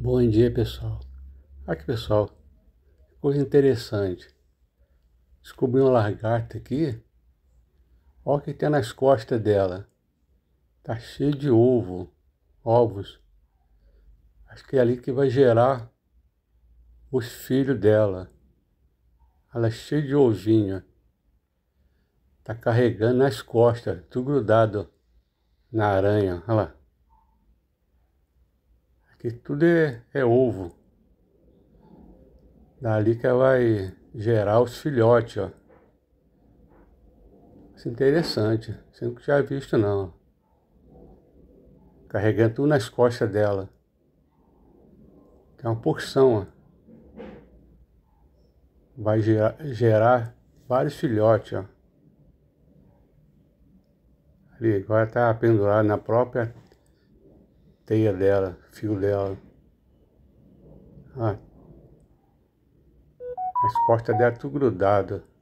Bom dia, pessoal. Aqui, pessoal, coisa interessante. Descobri uma lagarta aqui. Olha o que tem nas costas dela. Tá cheio de ovo, ovos. Acho que é ali que vai gerar os filhos dela. Ela é cheia de ovinho. Tá carregando nas costas, tudo grudado na aranha. Olha lá que tudo é, é ovo. Dali que ela vai gerar os filhotes, ó. Isso é interessante, Você nunca tinha visto não. Carregando tudo nas costas dela. É uma porção, ó vai gerar, gerar, vários filhotes. Ó. Ali, agora está pendurado na própria teia dela, fio dela. Ah, as costas dela tudo grudadas.